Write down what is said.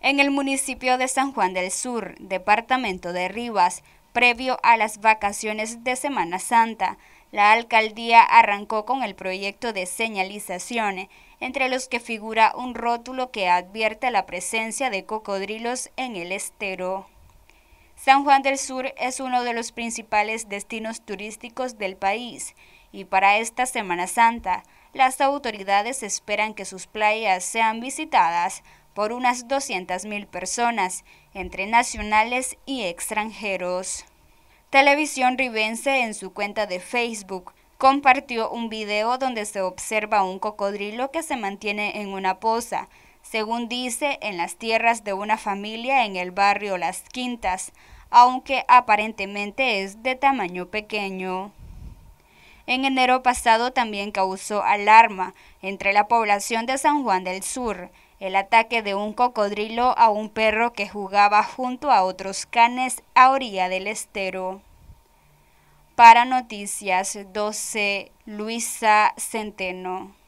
En el municipio de San Juan del Sur, departamento de Rivas, previo a las vacaciones de Semana Santa, la alcaldía arrancó con el proyecto de señalización, entre los que figura un rótulo que advierte la presencia de cocodrilos en el estero. San Juan del Sur es uno de los principales destinos turísticos del país y para esta Semana Santa las autoridades esperan que sus playas sean visitadas por unas 200.000 personas, entre nacionales y extranjeros. Televisión Ribense en su cuenta de Facebook compartió un video donde se observa un cocodrilo que se mantiene en una poza, según dice, en las tierras de una familia en el barrio Las Quintas, aunque aparentemente es de tamaño pequeño. En enero pasado también causó alarma entre la población de San Juan del Sur, el ataque de un cocodrilo a un perro que jugaba junto a otros canes a orilla del estero. Para Noticias 12, Luisa Centeno.